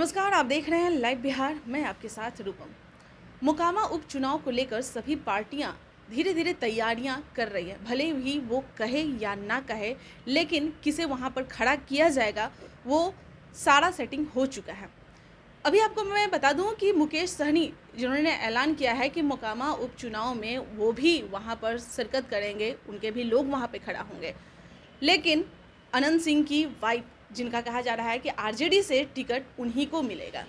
नमस्कार आप देख रहे हैं लाइव बिहार मैं आपके साथ रूपम मुकामा उपचुनाव को लेकर सभी पार्टियां धीरे धीरे तैयारियां कर रही हैं भले ही वो कहे या ना कहे लेकिन किसे वहां पर खड़ा किया जाएगा वो सारा सेटिंग हो चुका है अभी आपको मैं बता दूं कि मुकेश सहनी जिन्होंने ऐलान किया है कि मुकामा उपचुनाव में वो भी वहाँ पर शिरकत करेंगे उनके भी लोग वहाँ पर खड़ा होंगे लेकिन अनंत सिंह की वाइफ जिनका कहा जा रहा है कि आरजेडी से टिकट उन्हीं को मिलेगा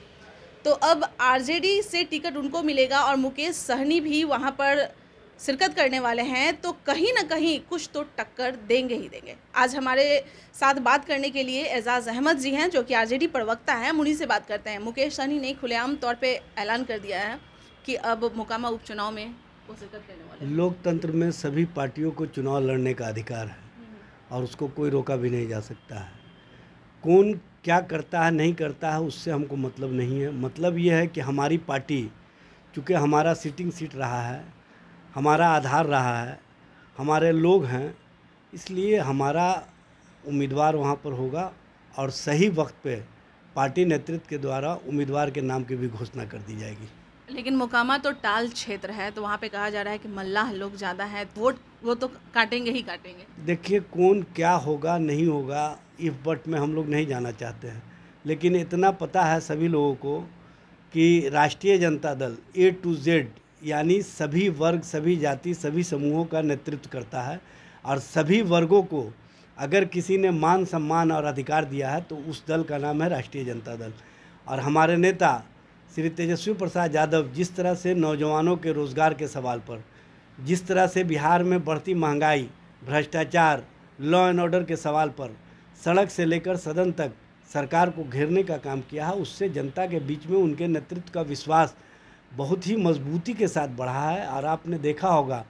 तो अब आरजेडी से टिकट उनको मिलेगा और मुकेश सहनी भी वहाँ पर शिरकत करने वाले हैं तो कहीं ना कहीं कुछ तो टक्कर देंगे ही देंगे आज हमारे साथ बात करने के लिए एजाज अहमद जी हैं जो कि आरजेडी प्रवक्ता हैं उन्हीं से बात करते हैं मुकेश सहनी ने खुलेआम तौर पे ऐलान कर दिया है कि अब मुकामा उपचुनाव में वो शिरकत करने वाले लोकतंत्र में सभी पार्टियों को चुनाव लड़ने का अधिकार है हम्म। और उसको कोई रोका भी नहीं जा सकता है कौन क्या करता है नहीं करता है उससे हमको मतलब नहीं है मतलब ये है कि हमारी पार्टी चूँकि हमारा सीटिंग सीट रहा है हमारा आधार रहा है हमारे लोग हैं इसलिए हमारा उम्मीदवार वहाँ पर होगा और सही वक्त पे पार्टी नेतृत्व के द्वारा उम्मीदवार के नाम की भी घोषणा कर दी जाएगी लेकिन मुकामा तो टाल क्षेत्र है तो वहाँ पे कहा जा रहा है कि मल्लाह लोग ज़्यादा है वोट वो तो काटेंगे ही काटेंगे देखिए कौन क्या होगा नहीं होगा इफ बट में हम लोग नहीं जाना चाहते हैं लेकिन इतना पता है सभी लोगों को कि राष्ट्रीय जनता दल ए टू जेड यानी सभी वर्ग सभी जाति सभी समूहों का नेतृत्व करता है और सभी वर्गों को अगर किसी ने मान सम्मान और अधिकार दिया है तो उस दल का नाम है राष्ट्रीय जनता दल और हमारे नेता श्री तेजस्वी प्रसाद यादव जिस तरह से नौजवानों के रोज़गार के सवाल पर जिस तरह से बिहार में बढ़ती महंगाई भ्रष्टाचार लॉ एंड ऑर्डर के सवाल पर सड़क से लेकर सदन तक सरकार को घेरने का काम किया है उससे जनता के बीच में उनके नेतृत्व का विश्वास बहुत ही मजबूती के साथ बढ़ा है और आपने देखा होगा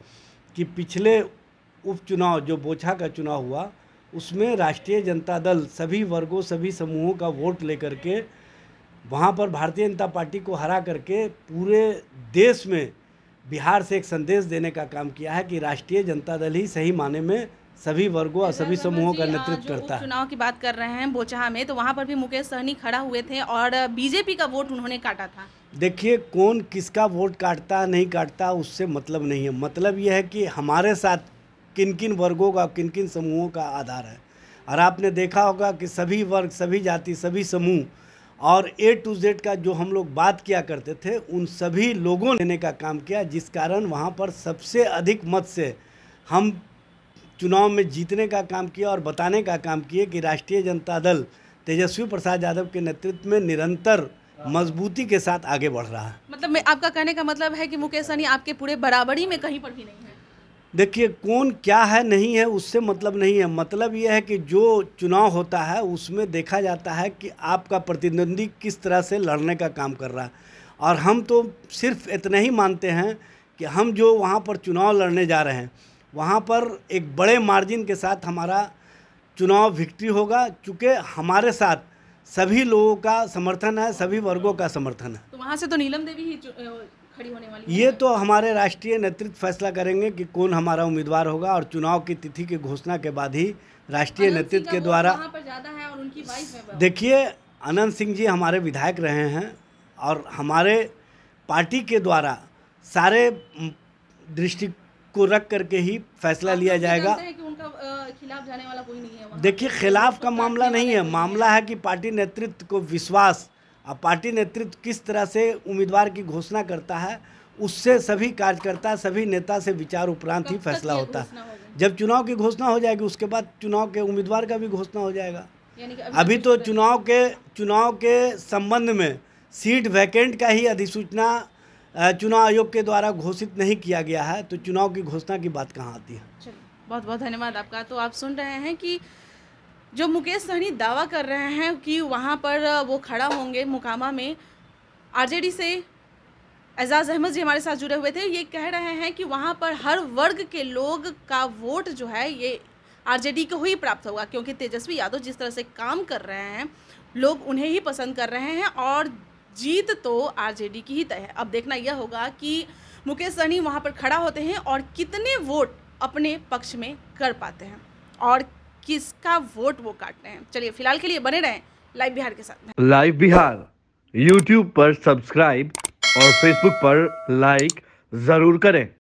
कि पिछले उपचुनाव जो बोछा का चुनाव हुआ उसमें राष्ट्रीय जनता दल सभी वर्गों सभी समूहों का वोट लेकर के वहाँ पर भारतीय जनता पार्टी को हरा करके पूरे देश में बिहार से एक संदेश देने का काम किया है कि राष्ट्रीय जनता दल ही सही माने में सभी वर्गों और सभी समूहों का हाँ, नेतृत्व करता है चुनाव की बात कर रहे हैं बोचहा में तो वहाँ पर भी मुकेश सहनी खड़ा हुए थे और बीजेपी का वोट उन्होंने काटा था देखिए कौन किसका वोट काटता नहीं काटता उससे मतलब नहीं है मतलब यह है कि हमारे साथ किन किन वर्गों का किन किन समूहों का आधार है और आपने देखा होगा कि सभी वर्ग सभी जाति सभी समूह और ए टू जेड का जो हम लोग बात किया करते थे उन सभी लोगों ने लेने का काम किया जिस कारण वहाँ पर सबसे अधिक मत से हम चुनाव में जीतने का काम किया और बताने का काम किए कि राष्ट्रीय जनता दल तेजस्वी प्रसाद यादव के नेतृत्व में निरंतर मजबूती के साथ आगे बढ़ रहा है मतलब मैं आपका कहने का मतलब है कि मुकेश सनी आपके पूरे बराबरी में कहीं पर भी नहीं है देखिए कौन क्या है नहीं है उससे मतलब नहीं है मतलब यह है कि जो चुनाव होता है उसमें देखा जाता है कि आपका प्रतिद्वंदी किस तरह से लड़ने का काम कर रहा है और हम तो सिर्फ इतना ही मानते हैं कि हम जो वहाँ पर चुनाव लड़ने जा रहे हैं वहाँ पर एक बड़े मार्जिन के साथ हमारा चुनाव विक्ट्री होगा चूँकि हमारे साथ सभी लोगों का समर्थन है सभी वर्गों का समर्थन है तो वहाँ से तो नीलम देवी ही खड़ी होने वाली ये तो हमारे राष्ट्रीय नेतृत्व फैसला करेंगे कि कौन हमारा उम्मीदवार होगा और चुनाव की तिथि की घोषणा के बाद ही राष्ट्रीय नेतृत्व के द्वारा देखिए अनंत सिंह जी हमारे विधायक रहे हैं और हमारे पार्टी के द्वारा सारे दृष्टि को रख करके ही फैसला लिया जाएगा देखिए खिलाफ का तो मामला नहीं है मामला है कि पार्टी नेतृत्व को विश्वास अब पार्टी नेतृत्व किस तरह से उम्मीदवार की घोषणा करता है उससे सभी कार्यकर्ता सभी नेता से विचार उपरांत ही फैसला होता है जब चुनाव की घोषणा हो जाएगी उसके बाद चुनाव के उम्मीदवार का भी घोषणा हो जाएगा अभी, अभी तो, तो चुनाव के चुनाव के संबंध में सीट वैकेंट का ही अधिसूचना चुनाव आयोग के द्वारा घोषित नहीं किया गया है तो चुनाव की घोषणा की बात कहाँ आती है बहुत बहुत धन्यवाद आपका तो आप सुन रहे हैं कि जो मुकेश सहनी दावा कर रहे हैं कि वहाँ पर वो खड़ा होंगे मुकामा में आरजेडी से एजाज अहमद जी हमारे साथ जुड़े हुए थे ये कह रहे हैं कि वहाँ पर हर वर्ग के लोग का वोट जो है ये आरजेडी को ही प्राप्त होगा क्योंकि तेजस्वी यादव जिस तरह से काम कर रहे हैं लोग उन्हें ही पसंद कर रहे हैं और जीत तो आरजेडी की ही तय है अब देखना यह होगा कि मुकेश सहनी वहाँ पर खड़ा होते हैं और कितने वोट अपने पक्ष में कर पाते हैं और किसका वोट वो काटते हैं चलिए फिलहाल के लिए बने रहें लाइव बिहार के साथ लाइव बिहार यूट्यूब पर सब्सक्राइब और फेसबुक पर लाइक जरूर करें